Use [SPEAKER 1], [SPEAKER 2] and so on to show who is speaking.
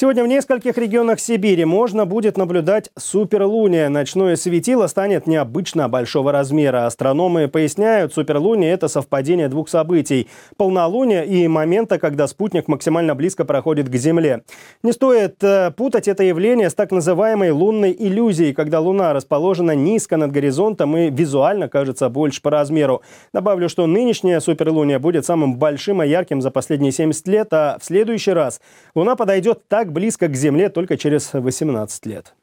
[SPEAKER 1] Сегодня в нескольких регионах Сибири можно будет наблюдать суперлуния. Ночное светило станет необычно большого размера. Астрономы поясняют, суперлуния – это совпадение двух событий – полнолуния и момента, когда спутник максимально близко проходит к Земле. Не стоит э, путать это явление с так называемой лунной иллюзией, когда Луна расположена низко над горизонтом и визуально кажется больше по размеру. Добавлю, что нынешняя суперлуния будет самым большим и ярким за последние 70 лет, а в следующий раз Луна подойдет так так близко к Земле только через 18 лет.